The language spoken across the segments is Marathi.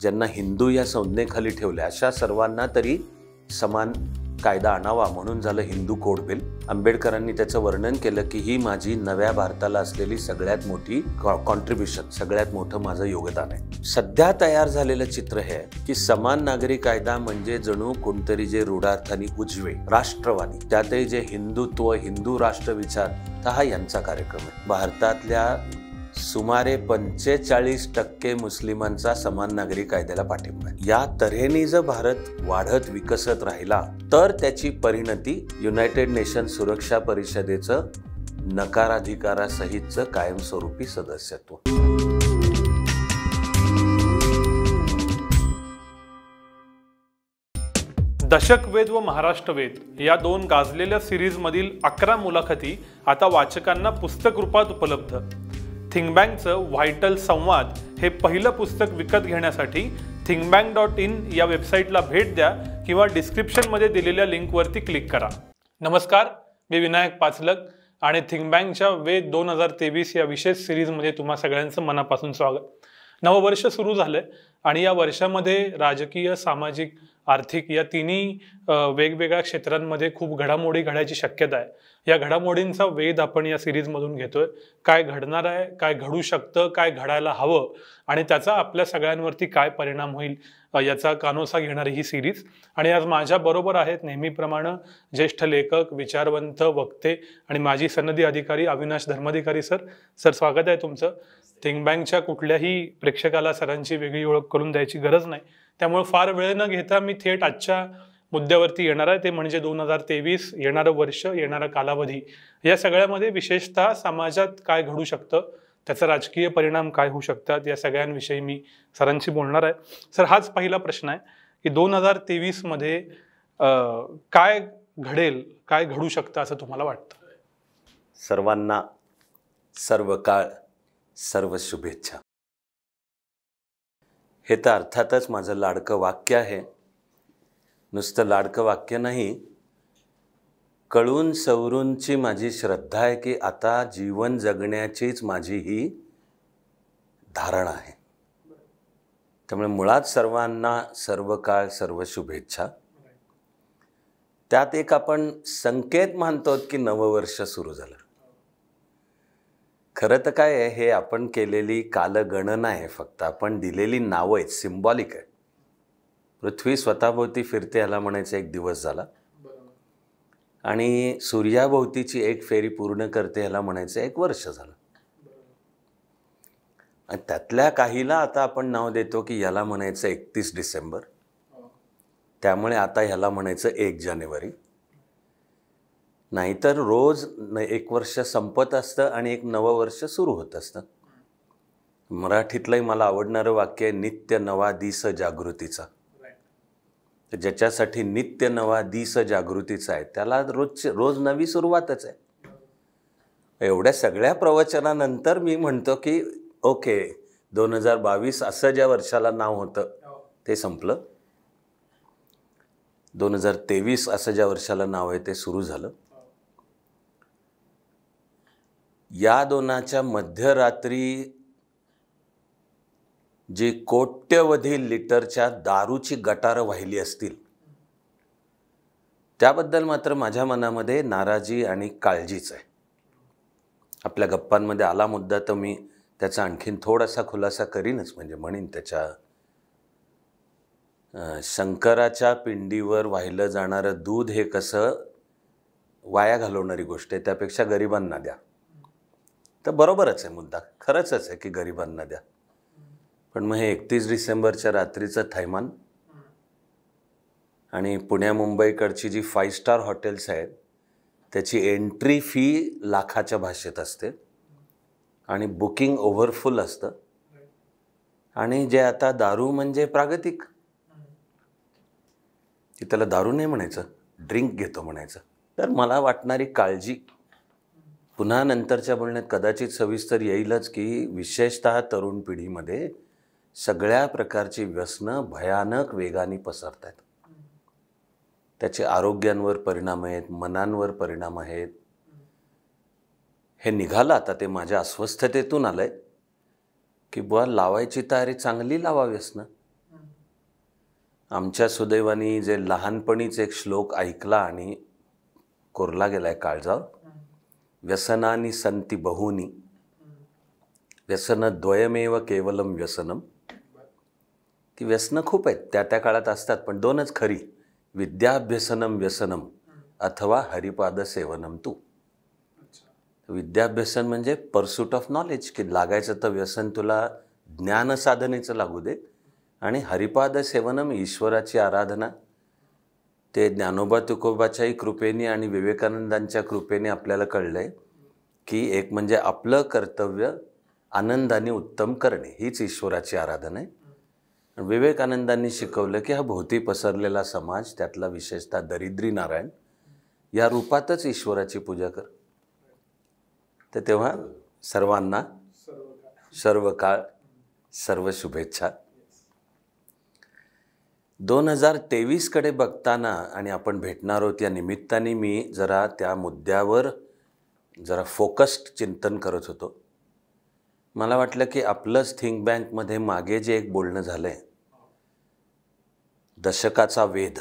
ज्यांना हिंदू या संज्ञेखाली ठेवले अशा सर्वांना तरी समान कायदा आणावा म्हणून झालं हिंदू कोड बिल आंबेडकरांनी त्याचं वर्णन केलं की ही माझी नव्या भारताला असलेली सगळ्यात मोठी कॉन्ट्रीब्युशन सगळ्यात मोठं माझं योगदान आहे सध्या तयार झालेलं चित्र हे की समान नागरी कायदा म्हणजे जणू कोणतरी जे रूढार्थानी उजवे राष्ट्रवादी त्यातही जे हिंदुत्व हिंदू राष्ट्र विचार हा यांचा कार्यक्रम आहे भारतातल्या सुमारे पंचेचाळीस टक्के मुस्लिमांचा समान नागरी कायद्याला पाठिंबा आहे या तऱ्हेने जर भारत वाढत विकसत राहिला तर त्याची परिणती युनायटेड नेशन सुरक्षा परिषदेचं नकाराधिकारासहितचं कायमस्वरूपी सदस्यत्व दशकवेद व महाराष्ट्रवेद या दोन गाजलेल्या मधील अकरा मुलाखती आता वाचकांना पुस्तक रूपात उपलब्ध थिंगबँकचं व्हायटल संवाद हे पहिलं पुस्तक विकत घेण्यासाठी थिंगबँक डॉट इन या वेबसाईटला भेट द्या किंवा डिस्क्रिप्शनमध्ये दिलेल्या लिंकवरती क्लिक करा नमस्कार मी विनायक पाचलक आणि थिंगबँकच्या वे दोन हजार तेवीस या विशेष सिरीजमध्ये तुम्हा सगळ्यांचं मनापासून स्वागत नववर्ष सुरू झालं आणि या वर्षामध्ये राजकीय सामाजिक आर्थिक या तिन्ही वेगवेगळ्या क्षेत्रांमध्ये खूप घडामोडी घडायची शक्यता आहे या घडामोडींचा वेध आपण या सिरीजमधून घेतोय काय घडणार आहे काय घडू शकतं काय घडायला हवं आणि त्याचा आपल्या सगळ्यांवरती काय परिणाम होईल याचा कानोसा घेणारी ही सिरीज आणि आज माझ्या बरोबर आहेत नेहमीप्रमाणे ज्येष्ठ लेखक विचारवंत वक्ते आणि माजी सनदी अधिकारी अविनाश धर्माधिकारी सर सर स्वागत आहे तुमचं थिंक बँकच्या कुठल्याही प्रेक्षकाला सरांची वेगळी ओळख करून द्यायची गरज नाही त्यामुळे फार वेळ न घेता मी थेट आजच्या मुद्द्यावरती येणार आहे ते म्हणजे दोन हजार तेवीस येणारं वर्ष येणारा कालावधी या सगळ्यामध्ये विशेषतः समाजात काय घडू शकतं त्याचा राजकीय परिणाम काय होऊ शकतात या सगळ्यांविषयी मी सरांशी बोलणार आहे सर हाच पहिला प्रश्न आहे की दोन हजार तेवीसमध्ये काय घडेल काय घडू शकतं असं तुम्हाला वाटतं सर्वांना सर्व काळ सर्व शुभेच्छा हे तर अर्थातच माझं लाडकं वाक्य आहे नुसतं लाडकं वाक्य नाही कळून सवरूंची माझी श्रद्धा आहे की आता जीवन जगण्याचीच माझी ही धारणा आहे त्यामुळे मुळात सर्वांना सर्व काळ सर्व शुभेच्छा त्यात एक आपण संकेत मानतो की नववर्ष सुरू झालं खरं तर काय आहे हे आपण केलेली कालगणना आहे फक्त आपण दिलेली नावं आहेत सिम्बॉलिक आहे पृथ्वी स्वतःभोवती फिरते ह्याला म्हणायचा एक दिवस झाला आणि सूर्याभोवतीची एक फेरी पूर्ण करते ह्याला म्हणायचं एक वर्ष झालं आणि त्यातल्या काहीला आता आपण नाव देतो की ह्याला म्हणायचं एकतीस डिसेंबर त्यामुळे आता ह्याला म्हणायचं एक जानेवारी नाहीतर रोज न एक वर्ष संपत असतं आणि एक नवं वर्ष सुरू होत असतं मराठीतलंही मला आवडणारं वाक्य आहे नित्य नवा दिस जागृतीचा ज्याच्यासाठी नित्य नवा दिस जागृतीचा आहे त्याला रोज रोज नवी सुरुवातच आहे एवढ्या सगळ्या प्रवचनानंतर मी म्हणतो की ओके दोन हजार बावीस असं ज्या वर्षाला नाव होतं ते संपलं दोन हजार तेवीस असं ज्या वर्षाला नाव आहे ते सुरू झालं या दोनाच्या मध्यरात्री जी कोट्यवधी लिटरच्या दारूची गटारं वाहिली असतील त्याबद्दल मात्र माझ्या मनामध्ये नाराजी आणि काळजीच आहे आपल्या गप्पांमध्ये आला मुद्दा तर मी त्याचा आणखीन थोडासा खुलासा करीनच म्हणजे म्हणीन त्याच्या शंकराच्या पिंडीवर वाहिलं जाणारं दूध हे कसं वाया घालवणारी गोष्ट आहे त्यापेक्षा गरिबांना द्या तर बरोबरच आहे मुद्दा खरंचच आहे की गरिबांना द्या पण मग हे एकतीस डिसेंबरच्या रात्रीचं थैमान आणि पुण्या मुंबईकडची जी फाईव्ह स्टार हॉटेल्स आहेत त्याची एंट्री फी लाखाच्या भाषेत असते आणि बुकिंग ओव्हरफुल असतं आणि जे आता दारू म्हणजे प्रागतिक की त्याला दारू नाही म्हणायचं ड्रिंक घेतो म्हणायचं तर मला वाटणारी काळजी पुन्हा नंतरच्या बोलण्यात कदाचित सविस्तर येईलच की विशेषतः तरुण पिढीमध्ये सगळ्या प्रकारची व्यसनं भयानक वेगाने पसरत आहेत त्याचे आरोग्यांवर परिणाम आहेत मनांवर परिणाम आहेत हे निघालं आता ते माझ्या अस्वस्थतेतून आलं आहे की बुवा लावायची तयारी चांगली लावा व्यसन आमच्या सुदैवाने जे लहानपणीच एक श्लोक ऐकला आणि कोरला गेला आहे काळजावर व्यसनानि सन्ति बहूनि व्यसनद्वयमेव केवलम व्यसनम ती व्यसनं खूप आहेत त्या त्या काळात असतात पण दोनच खरी विद्याभ्यसनम व्यसनम अथवा हरिपाद सेवनम तू विद्याभ्यसन म्हणजे परसूट ऑफ नॉलेज की लागायचं तर व्यसन तुला ज्ञानसाधनेचं लागू दे आणि हरिपाद सेवनम ईश्वराची आराधना ते ज्ञानोबा तुकोबाच्याही कृपेने आणि विवेकानंदांच्या कृपेने आपल्याला कळलं आहे की एक म्हणजे आपलं कर्तव्य आनंदाने उत्तम करणे हीच ईश्वराची आराधना आहे विवेकानंदांनी शिकवलं की हा भोवती पसरलेला समाज त्यातला विशेषतः दरिद्री नारायण या रूपातच ईश्वराची पूजा कर तर तेव्हा सर्वांना सर्व काळ सर्व शुभेच्छा दोन हजार तेवीसकडे बघताना आणि आपण भेटणार आहोत या निमित्ताने मी जरा त्या मुद्द्यावर जरा फोकस्ड चिंतन करत होतो मला वाटलं की आपलंच थिंक बँकमध्ये मागे जे एक बोलणं झालं आहे दशकाचा वेद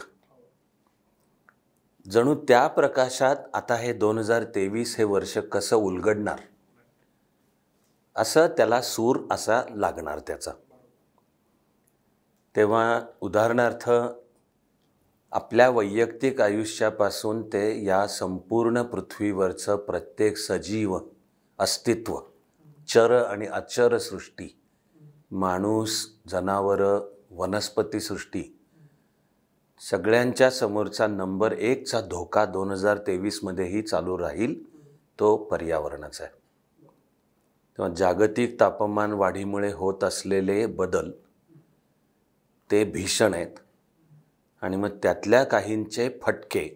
जणू त्या प्रकाशात आता हे दोन हजार तेवीस हे वर्ष कसं उलगडणार असं त्याला सूर असा लागणार त्याचा तेव्हा उदाहरणार्थ आपल्या वैयक्तिक आयुष्यापासून ते या संपूर्ण पृथ्वीवरचं प्रत्येक सजीव अस्तित्व चर आणि अचर सृष्टी माणूस जनावरं वनस्पतीसृष्टी सगळ्यांच्या समोरचा नंबर एकचा धोका दोन हजार तेवीसमध्येही चालू राहील तो पर्यावरणाचा आहे तेव्हा जागतिक तापमान वाढीमुळे होत असलेले बदल ते भीषण आहेत आणि मग त्यातल्या काहींचे फटके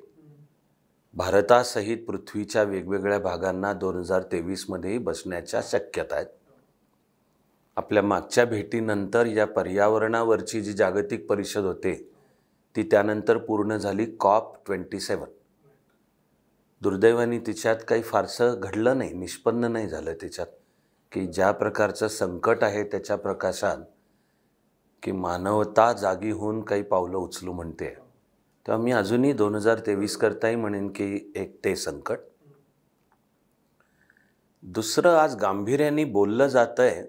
भारतासहित पृथ्वीच्या वेगवेगळ्या भागांना दोन हजार तेवीसमध्येही बसण्याच्या शक्यता आहेत आपल्या मागच्या भेटीनंतर या पर्यावरणावरची जी जागतिक परिषद होते ती त्यानंतर पूर्ण झाली कॉप ट्वेंटी सेवन दुर्दैवाने तिच्यात काही फारसं घडलं नाही निष्पन्न नाही झालं तिच्यात की ज्या प्रकारचं संकट आहे त्याच्या प्रकाशात की मानवता जागी होऊन काही पावलं उचलू म्हणते तेव्हा मी अजूनही दोन हजार तेवीस करताही म्हणेन की एक ते संकट दुसरं आज गांभीर्याने बोललं जातं आहे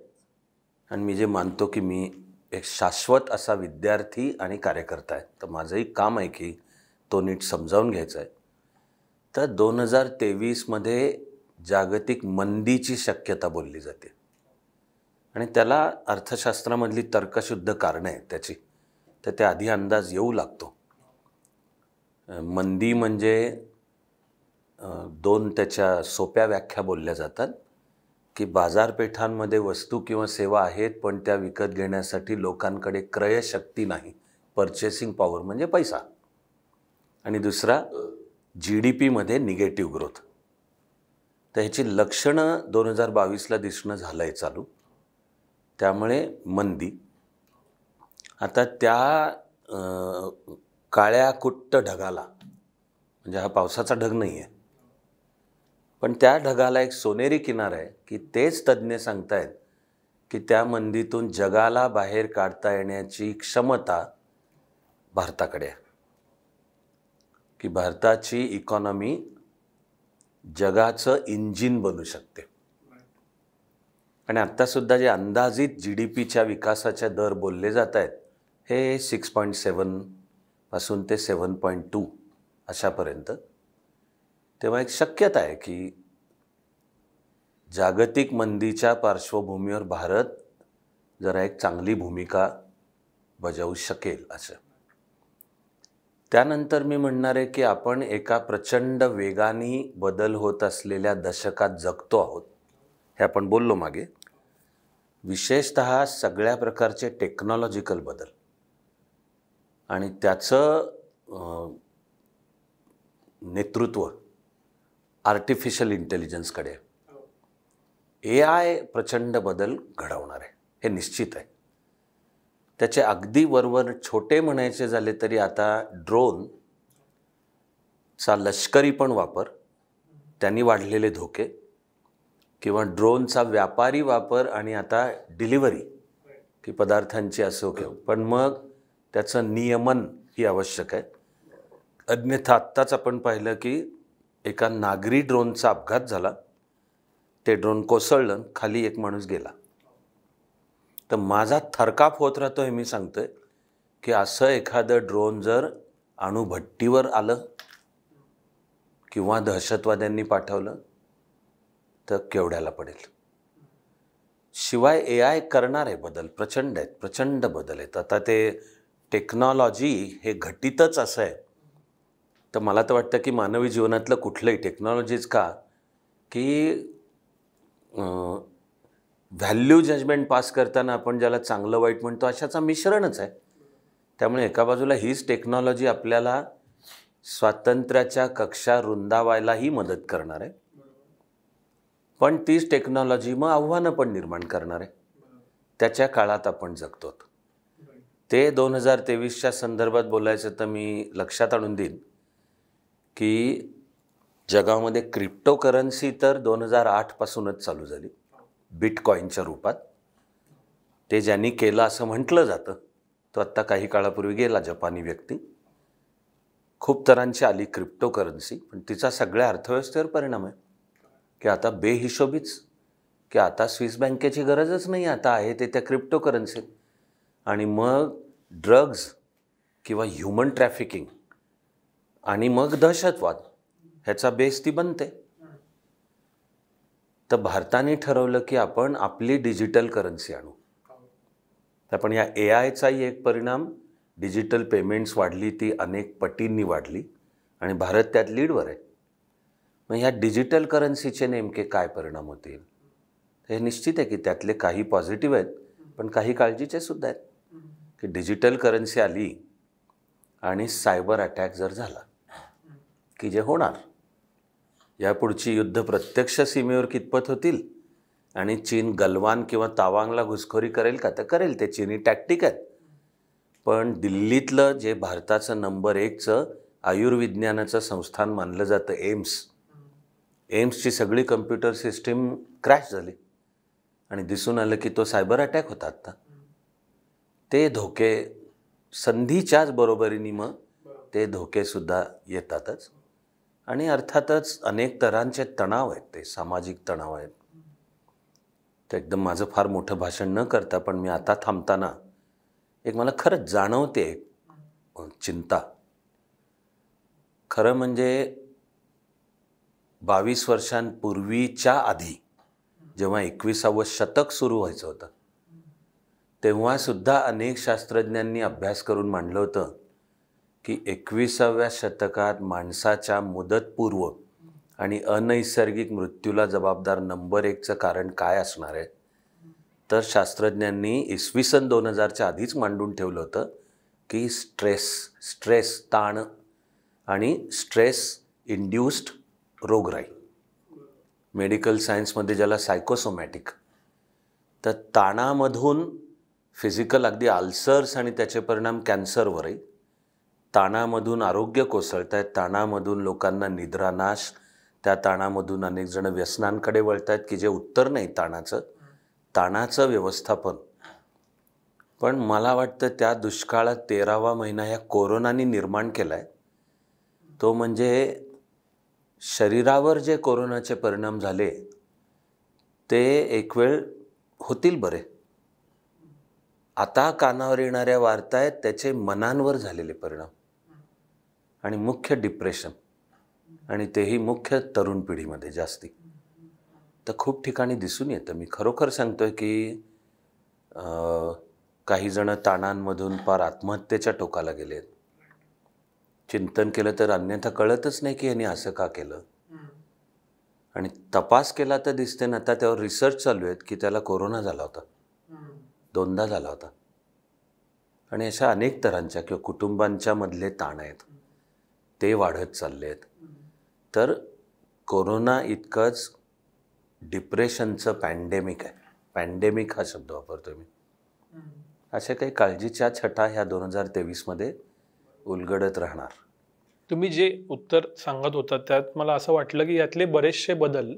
आणि मी जे मानतो की मी एक शाश्वत असा विद्यार्थी आणि कार्यकर्ता आहे तर माझंही काम आहे की तो नीट समजावून घ्यायचा आहे तर दोन हजार तेवीसमध्ये जागतिक मंदीची शक्यता बोलली जाते आणि त्याला अर्थशास्त्रामधली तर्कशुद्ध कारणं आहेत त्याची तर त्या आधी अंदाज येऊ लागतो मंदी म्हणजे दोन त्याच्या सोप्या व्याख्या बोलल्या जातात की बाजारपेठांमध्ये वस्तू किंवा सेवा आहेत पण त्या विकत घेण्यासाठी लोकांकडे क्रयशक्ती नाही परचेसिंग पॉवर म्हणजे पैसा आणि दुसरा जी डी पीमध्ये निगेटिव्ह ग्रोथ तर ह्याची लक्षणं दोन हजार बावीसला दिसणं झालं आहे चालू त्यामुळे मंदी आता त्या काळ्या कुट्ट ढगाला म्हणजे हा पावसाचा ढग नाही आहे पण त्या ढगाला एक सोनेरी किनार आहे की तेच तज्ज्ञ सांगतायत की त्या मंदीतून जगाला बाहेर काढता येण्याची क्षमता भारताकडे आहे की भारताची इकॉनॉमी जगाचं इंजिन बनू शकते आणि आत्तासुद्धा जे अंदाजित जी डी पीच्या विकासाच्या दर बोलले जात आहेत हे सिक्स पॉईंट सेवनपासून ते सेवन पॉईंट टू अशापर्यंत तेव्हा एक शक्यता आहे की जागतिक मंदीच्या पार्श्वभूमीवर भारत जरा एक चांगली भूमिका बजावू शकेल असं त्यानंतर मी म्हणणार आहे की आपण एका प्रचंड वेगाने बदल होत असलेल्या दशकात जगतो आहोत हे आपण बोललो मागे विशेषत सगळ्या प्रकारचे टेक्नॉलॉजिकल बदल आणि त्याचं नेतृत्व आर्टिफिशियल इंटेलिजन्सकडे ए आय प्रचंड बदल घडवणार आहे हे निश्चित आहे त्याचे अगदी वरवर छोटे म्हणायचे झाले तरी आता ड्रोनचा लष्करी पण वापर त्यांनी वाढलेले धोके किंवा ड्रोनचा व्यापारी वापर आणि आता डिलिव्हरी की पदार्थांची असो किंवा पण मग त्याचं नियमन ही आवश्यक आहे अज्ञथा आत्ताच आपण पाहिलं की एका नागरी ड्रोनचा अपघात झाला ते ड्रोन कोसळलं खाली एक माणूस गेला तर माझा थरकाप होत राहतो हे मी आहे की असं एखादं ड्रोन जर अणुभट्टीवर आलं किंवा दहशतवाद्यांनी पाठवलं तर केवढ्याला पडेल शिवाय ए आय करणारे बदल प्रचंड आहेत प्रचंड बदल आहेत आता ते टेक्नॉलॉजी हे घटितच असं आहे तर मला तर वाटतं की मानवी जीवनातलं कुठलंही टेक्नॉलॉजीज का की व्हॅल्यू जजमेंट पास करताना आपण ज्याला चांगलं वाईट म्हणतो अशाचा मिश्रणच आहे त्यामुळे एका बाजूला हीच टेक्नॉलॉजी आपल्याला स्वातंत्र्याच्या कक्षा रुंदावायलाही मदत करणार आहे पण तीच टेक्नॉलॉजी मग आव्हानं पण निर्माण करणार आहे त्याच्या काळात आपण जगतो ते दोन हजार तेवीसच्या संदर्भात बोलायचं तर मी लक्षात आणून देईन की जगामध्ये क्रिप्टो करन्सी तर दोन हजार आठपासूनच चालू झाली बिटकॉईनच्या रूपात ते ज्यांनी केलं असं म्हटलं जातं तो आत्ता काही काळापूर्वी गेला जपानी व्यक्ती खूप तरांची आली क्रिप्टो करन्सी पण तिचा सगळ्या अर्थव्यवस्थेवर परिणाम आहे की आता बेहिशोबीच की आता स्विस बँकेची गरजच नाही आता आहे ते त्या क्रिप्टो करन्सीत आणि मग ड्रग्ज किंवा ह्युमन ट्रॅफिकिंग आणि मग दहशतवाद ह्याचा बेस ती बनते तर भारताने ठरवलं की आपण आपली डिजिटल करन्सी आणू तर पण या ए आयचाही एक परिणाम डिजिटल पेमेंट्स वाढली ती अनेक पटींनी वाढली आणि भारत त्यात लीडवर आहे मग ह्या डिजिटल करन्सीचे नेमके काय परिणाम होतील हे निश्चित आहे की त्यातले काही पॉझिटिव्ह आहेत पण काही काळजीचे सुद्धा आहेत की डिजिटल करन्सी आली आणि सायबर अटॅक जर झाला की जे होणार यापुढची युद्ध प्रत्यक्ष सीमेवर कितपत होतील आणि चीन गलवान किंवा तावांगला घुसखोरी करेल का तर करेल ते चीनी टॅक्टिक आहेत पण दिल्लीतलं जे भारताचं नंबर एकचं आयुर्विज्ञानाचं संस्थान मानलं जातं एम्स एम्सची सगळी कम्प्युटर सिस्टीम क्रॅश झाली आणि दिसून आलं की तो सायबर अटॅक होता आत्ता ते धोके संधीच्याच बरोबरीने मग ते धोकेसुद्धा येतातच आणि अर्थातच अनेक तरांचे तणाव आहेत ते सामाजिक तणाव आहेत तर एकदम माझं फार मोठं भाषण न करता पण मी आता थांबताना एक मला खरंच जाणवते चिंता खरं म्हणजे बावीस वर्षांपूर्वीच्या आधी जेव्हा एकविसावं शतक सुरू व्हायचं होतं तेव्हासुद्धा अनेक शास्त्रज्ञांनी अभ्यास करून मांडलं होतं की एकविसाव्या शतकात माणसाच्या मुदतपूर्व आणि अनैसर्गिक मृत्यूला जबाबदार नंबर एकचं कारण काय असणार आहे तर शास्त्रज्ञांनी इसवी सन दोन हजारच्या आधीच मांडून ठेवलं होतं की स्ट्रेस स्ट्रेस ताण आणि स्ट्रेस इंड्युस्ड रोगराई मेडिकल सायन्समध्ये ज्याला सायकोसोमॅटिक तर ताणामधून फिजिकल अगदी आल्सर्स आणि त्याचे परिणाम कॅन्सरवरही ताणामधून आरोग्य कोसळत आहेत ताणामधून लोकांना निद्रानाश त्या ताणामधून अनेक जण व्यसनांकडे वळत आहेत की जे उत्तर नाही ताणाचं ताणाचं व्यवस्थापन पण मला वाटतं त्या दुष्काळात तेरावा महिना ह्या कोरोनाने निर्माण केला आहे तो म्हणजे शरीरावर जे कोरोनाचे परिणाम झाले ते एक वेळ होतील बरे आता कानावर येणाऱ्या वार्ता आहेत त्याचे मनांवर झालेले परिणाम आणि मुख्य डिप्रेशन आणि तेही मुख्य तरुण पिढीमध्ये जास्ती तर खूप ठिकाणी दिसून येतं मी खरोखर सांगतो आहे की काहीजणं ताणांमधून फार आत्महत्येच्या टोकाला आहेत चिंतन केलं तर अन्यथा कळतच नाही की यांनी असं का केलं आणि तपास केला तर दिसते ना आता त्यावर रिसर्च चालू आहेत की त्याला कोरोना झाला होता दोनदा झाला होता आणि अशा अनेक तरांच्या किंवा कुटुंबांच्या मधले ताण आहेत ते वाढत चालले आहेत तर कोरोना इतकंच डिप्रेशनचं पॅन्डेमिक आहे पॅन्डेमिक हा शब्द वापरतो मी अशा काही काळजीच्या छटा ह्या दोन हजार तेवीसमध्ये उलगडत राहणार तुम्ही जे उत्तर सांगत होता त्यात मला असं वाटलं की यातले बरेचसे बदल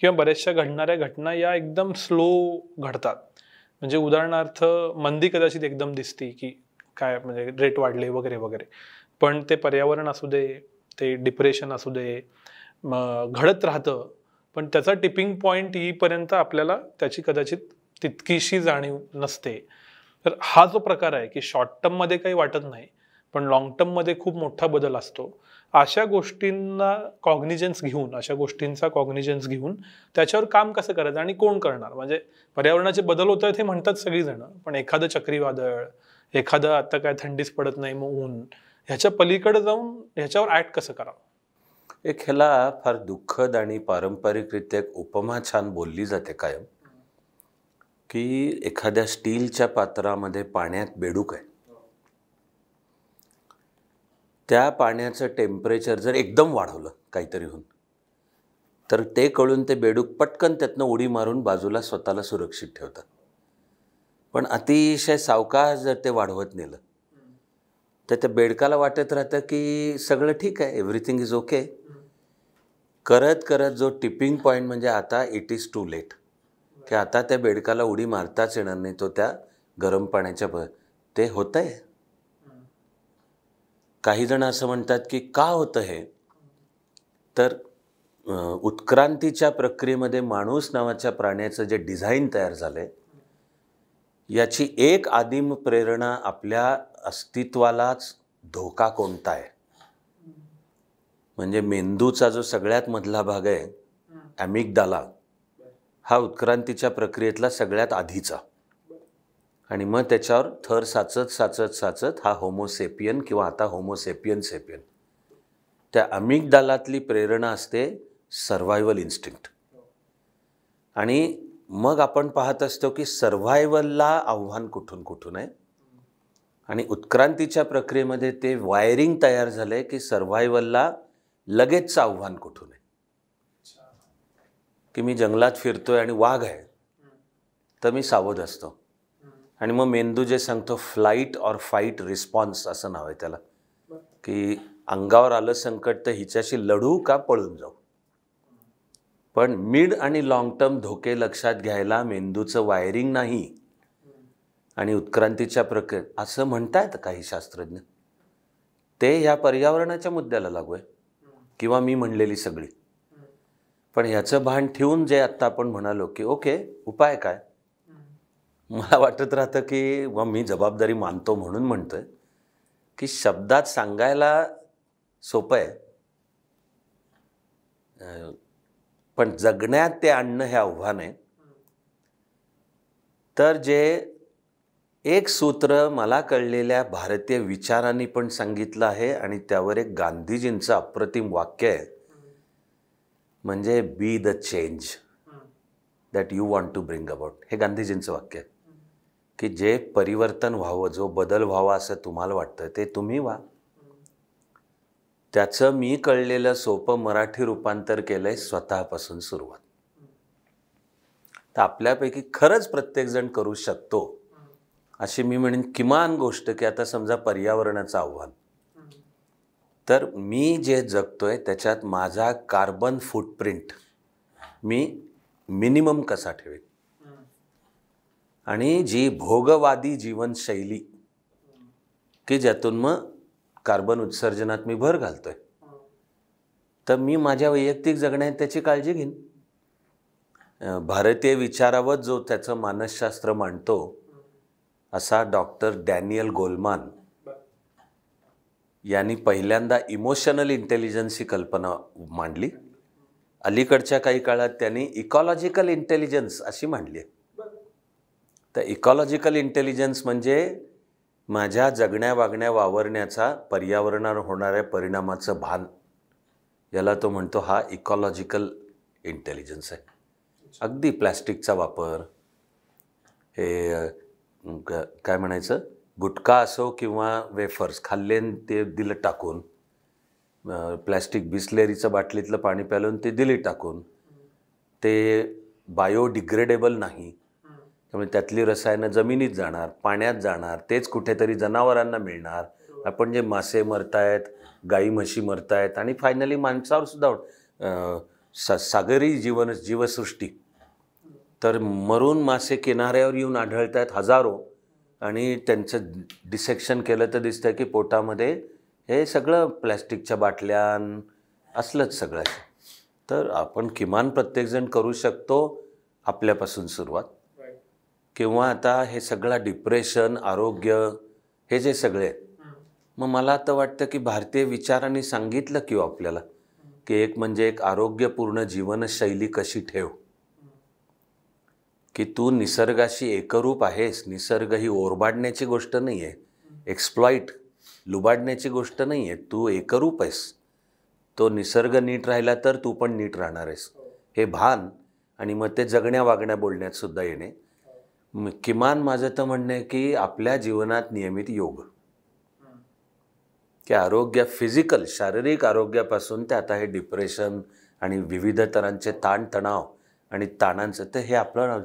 किंवा बरेचशा घडणाऱ्या घटना या एकदम स्लो घडतात म्हणजे उदाहरणार्थ मंदी कदाचित एकदम दिसती की काय म्हणजे रेट वाढले वगैरे वगैरे पण ते पर्यावरण असू दे ते डिप्रेशन असू दे घडत राहतं पण त्याचा टिपिंग पॉईंट येईपर्यंत आपल्याला त्याची कदाचित तितकीशी जाणीव नसते तर हा जो प्रकार आहे की शॉर्ट टर्ममध्ये काही वाटत नाही पण लॉंग टर्ममध्ये खूप मोठा बदल असतो अशा गोष्टींना कॉग्निजन्स घेऊन अशा गोष्टींचा कॉग्निजन्स घेऊन त्याच्यावर काम कसं करायचं आणि कोण करणार म्हणजे पर्यावरणाचे बदल होत आहेत हे म्हणतात सगळीजणं पण एखादं चक्रीवादळ एखादं आता काय थंडीच पडत नाही मग ऊन ह्याच्या पलीकडे जाऊन ह्याच्यावर ॲक्ट कसं करावं एक ह्याला फार दुःखद आणि पारंपरिकरित्या एक उपमा छान बोलली जाते कायम की एखाद्या स्टीलच्या पात्रामध्ये पाण्यात बेडूक आहे त्या पाण्याचं टेम्परेचर जर एकदम वाढवलं काहीतरी होऊन तर ते कळून ते बेडूक पटकन त्यातनं उडी मारून बाजूला स्वतःला सुरक्षित ठेवतात पण अतिशय सावकाश जर ते वाढवत नेलं तर त्या बेडकाला वाटत राहतं की सगळं ठीक आहे एव्हरीथिंग इज ओके करत करत जो टिपिंग पॉईंट म्हणजे आता इट इज टू लेट की आता त्या बेडकाला उडी मारताच येणार नाही तो त्या गरम पाण्याच्या ब ते होतं आहे काही जण असं म्हणतात की का होतं हे तर उत्क्रांतीच्या प्रक्रियेमध्ये माणूस नावाच्या प्राण्याचं जे डिझाईन तयार झालं आहे याची एक आदिम प्रेरणा आपल्या अस्तित्वालाच धोका कोणता आहे म्हणजे मेंदूचा जो सगळ्यात मधला भाग आहे ॲमिकदाला हा उत्क्रांतीच्या प्रक्रियेतला सगळ्यात आधीचा आणि मग त्याच्यावर थर साचत साचत साचत हा होमोसेपियन किंवा आता होमोसेपियन सेपियन त्या दालातली प्रेरणा असते सर्व्हायवल इन्स्टिंक्ट आणि मग आपण पाहत असतो की सर्व्हायवलला आव्हान कुठून कुठून आहे आणि उत्क्रांतीच्या प्रक्रियेमध्ये ते वायरिंग तयार झालं आहे की सर्व्हायवलला लगेचचं आव्हान कुठून आहे की मी जंगलात फिरतोय आणि वाघ आहे तर मी सावध असतो आणि मग मेंदू जे सांगतो फ्लाईट और फाईट रिस्पॉन्स असं नाव आहे त्याला की अंगावर आलं संकट तर हिच्याशी लढू का पळून जाऊ पण मिड आणि लाँग टर्म धोके लक्षात घ्यायला मेंदूचं वायरिंग नाही आणि उत्क्रांतीच्या प्रक्रिये असं म्हणतायत काही शास्त्रज्ञ ते ह्या पर्यावरणाच्या मुद्द्याला लागू आहे किंवा मी म्हणलेली सगळी पण ह्याचं भान ठेवून जे आत्ता आपण म्हणालो की ओके उपाय काय मला वाटत राहतं की व मी जबाबदारी मानतो म्हणून म्हणतो आहे की शब्दात सांगायला सोपं आहे पण जगण्यात ते आणणं हे आव्हान आहे तर जे एक सूत्र मला कळलेल्या भारतीय विचारांनी पण सांगितलं आहे आणि त्यावर एक गांधीजींचं अप्रतिम वाक्य आहे म्हणजे be the change that you want to bring about हे गांधीजींचं वाक्य आहे की जे परिवर्तन व्हावं जो बदल व्हावा असं तुम्हाला वाटतं ते तुम्ही व्हा त्याचं मी कळलेलं सोपं मराठी रूपांतर केलं आहे स्वतःपासून सुरुवात तर आपल्यापैकी खरंच प्रत्येकजण करू शकतो अशी मी म्हणेन किमान गोष्ट की आता समजा पर्यावरणाचं आव्हान तर मी जे जगतोय त्याच्यात माझा कार्बन फुटप्रिंट मी मिनिमम कसा ठेवेन आणि जी भोगवादी जीवनशैली की ज्यातून मग कार्बन उत्सर्जनात मी भर घालतो आहे तर मी माझ्या वैयक्तिक जगण्यात त्याची काळजी घेईन भारतीय विचारावर जो त्याचं मानसशास्त्र मांडतो असा डॉक्टर डॅनियल गोलमान यांनी पहिल्यांदा इमोशनल इंटेलिजन्स ही कल्पना मांडली अलीकडच्या काही काळात त्यांनी इकॉलॉजिकल इंटेलिजन्स अशी मांडली आहे तर इकॉलॉजिकल इंटेलिजन्स म्हणजे माझ्या जगण्या वागण्या वावरण्याचा पर्यावरणावर होणाऱ्या परिणामाचं भान याला तो म्हणतो हा इकॉलॉजिकल इंटेलिजन्स आहे अगदी प्लॅस्टिकचा वापर हे काय म्हणायचं गुटखा असो किंवा वेफर्स खाल्ले ते दिलं टाकून प्लॅस्टिक बिस्लेरीचं बाटलीतलं पाणी प्यालून ते दिली टाकून ते बायोडिग्रेडेबल नाही त्यामुळे त्यातली रसायनं जमिनीत जाणार पाण्यात जाणार तेच कुठेतरी जनावरांना मिळणार आपण जे मासे मरतायत गाई म्हशी मरतायत आणि फायनली माणसावर सुद्धा सा सागरी जीवन जीवसृष्टी तर मरून मासे किनाऱ्यावर येऊन आढळत आहेत हजारो आणि त्यांचं डिसेक्शन केलं तर दिसतं की पोटामध्ये हे सगळं प्लॅस्टिकच्या बाटल्यां असलंच सगळं तर आपण किमान प्रत्येकजण करू शकतो आपल्यापासून सुरुवात किंवा आता हे सगळं डिप्रेशन आरोग्य हे जे सगळे मग मला आता वाटतं की भारतीय विचारांनी सांगितलं की हो आपल्याला की एक म्हणजे एक आरोग्यपूर्ण जीवनशैली कशी ठेव की तू निसर्गाशी एकरूप आहेस निसर्ग ही ओरबाडण्याची गोष्ट नाही आहे एक्सप्लॉईट लुबाडण्याची गोष्ट नाही आहे तू एकरूप आहेस तो निसर्ग नीट राहिला तर तू पण नीट राहणार आहेस हे भान आणि मग ते जगण्या वागण्या बोलण्यात सुद्धा येणे किमान माझं तर म्हणणं आहे की आपल्या जीवनात नियमित योग की आरोग्य फिजिकल शारीरिक आरोग्यापासून ते आता हे डिप्रेशन आणि विविध तरांचे ताणतणाव आणि ताणांचं तर हे आपलं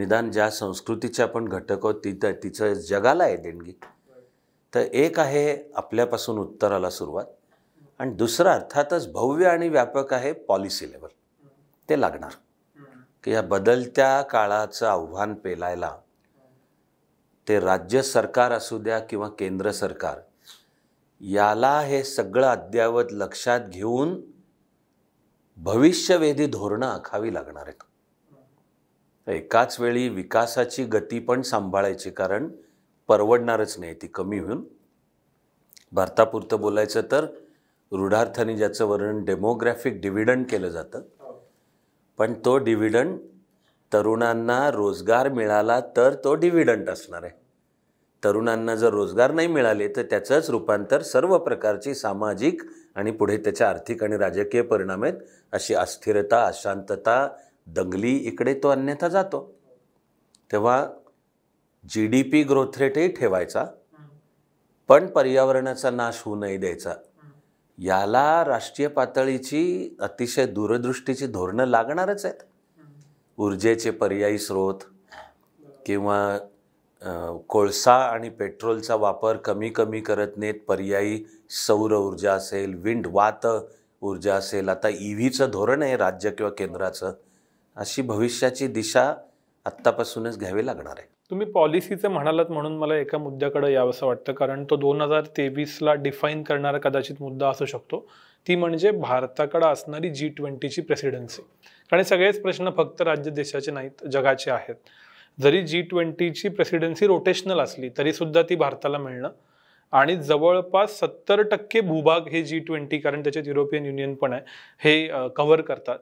निदान ज्या संस्कृतीचे आपण घटक आहोत तिथं तिचं जगाला आहे देणगी तर एक आहे आपल्यापासून उत्तराला सुरुवात आणि दुसरं अर्थातच भव्य आणि व्यापक आहे पॉलिसी लेवल ते लागणार की या बदलत्या काळाचं आव्हान पेलायला ते राज्य सरकार असू द्या किंवा केंद्र सरकार याला हे सगळं अद्यावत लक्षात घेऊन भविष्यवेधी धोरणं आखावी लागणार आहेत एकाच वेळी विकासाची गती पण सांभाळायची कारण परवडणारच नाही ती कमी होऊन भारतापुरतं बोलायचं तर रूढार्थाने ज्याचं वर्णन डेमोग्राफिक डिव्हिडंड केलं जातं पण तो डिव्हिडंट तरुणांना रोजगार मिळाला तर तो डिव्हिडंट असणार आहे तरुणांना जर रोजगार नाही मिळाले तर त्याचंच रूपांतर सर्व प्रकारची सामाजिक आणि पुढे त्याच्या आर्थिक आणि राजकीय परिणाम आहेत अशी अस्थिरता अशांतता दंगली इकडे तो अन्यथा जातो तेव्हा जी डी पी ग्रोथ रेटही ठेवायचा पण पर्यावरणाचा नाश होऊ नये द्यायचा याला राष्ट्रीय पातळीची अतिशय दूरदृष्टीची धोरणं लागणारच आहेत ऊर्जेचे पर्यायी स्रोत किंवा कोळसा आणि पेट्रोलचा वापर कमी कमी करत नाहीत पर्यायी सौर ऊर्जा असेल विंड वात ऊर्जा असेल आता ई व्हीचं धोरण आहे राज्य किंवा केंद्राचं अशी भविष्याची दिशा आत्तापासूनच घ्यावी लागणार आहे तुम्ही पॉलिसीचं म्हणालात म्हणून मला एका मुद्द्याकडे यावं असं वाटतं कारण तो दोन हजार तेवीसला डिफाईन करणारा कदाचित मुद्दा असू शकतो ती म्हणजे भारताकडे असणारी जी ट्वेंटीची प्रेसिडेन्सी कारण सगळेच प्रश्न फक्त राज्य देशाचे नाहीत जगाचे आहेत जरी जी ट्वेंटीची प्रेसिडेन्सी रोटेशनल असली तरीसुद्धा ती भारताला मिळणं आणि जवळपास सत्तर टक्के भूभाग हे जी ट्वेंटी कारण त्याच्यात युरोपियन युनियन पण आहे हे कव्हर करतात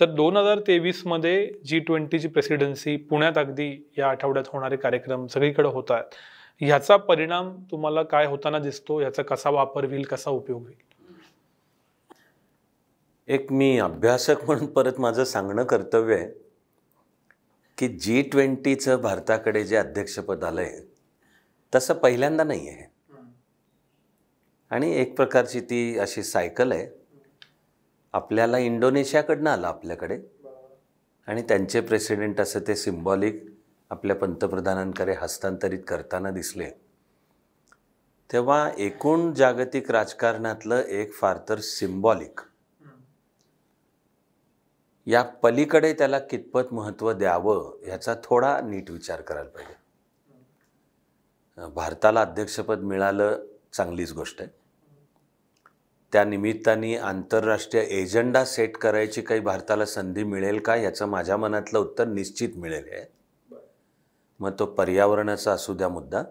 तर दोन हजार तेवीसमध्ये जी ट्वेंटीची प्रेसिडेन्सी पुण्यात अगदी या आठवड्यात होणारे कार्यक्रम सगळीकडे होत आहेत ह्याचा परिणाम तुम्हाला काय होताना दिसतो याचा कसा वापर होईल कसा उपयोग होईल एक मी अभ्यासक म्हणून परत माझं सांगणं कर्तव्य आहे की जी ट्वेंटीचं भारताकडे जे अध्यक्षपद आलं आहे तसं पहिल्यांदा नाही आहे आणि एक प्रकारची ती अशी सायकल आहे आपल्याला इंडोनेशियाकडनं आलं आपल्याकडे आणि त्यांचे प्रेसिडेंट असं ते सिम्बॉलिक आपल्या पंतप्रधानांकडे हस्तांतरित करताना दिसले तेव्हा एकूण जागतिक राजकारणातलं एक फार तर सिम्बॉलिक या पलीकडे त्याला कितपत महत्त्व द्यावं ह्याचा थोडा नीट विचार करायला पाहिजे भारताला अध्यक्षपद मिळालं चांगलीच गोष्ट आहे त्या निमित्ताने आंतरराष्ट्रीय एजंडा सेट करायची काही भारताला संधी मिळेल का याचं माझ्या मनातलं उत्तर निश्चित मिळेल आहे मग तो पर्यावरणाचा असू द्या मुद्दा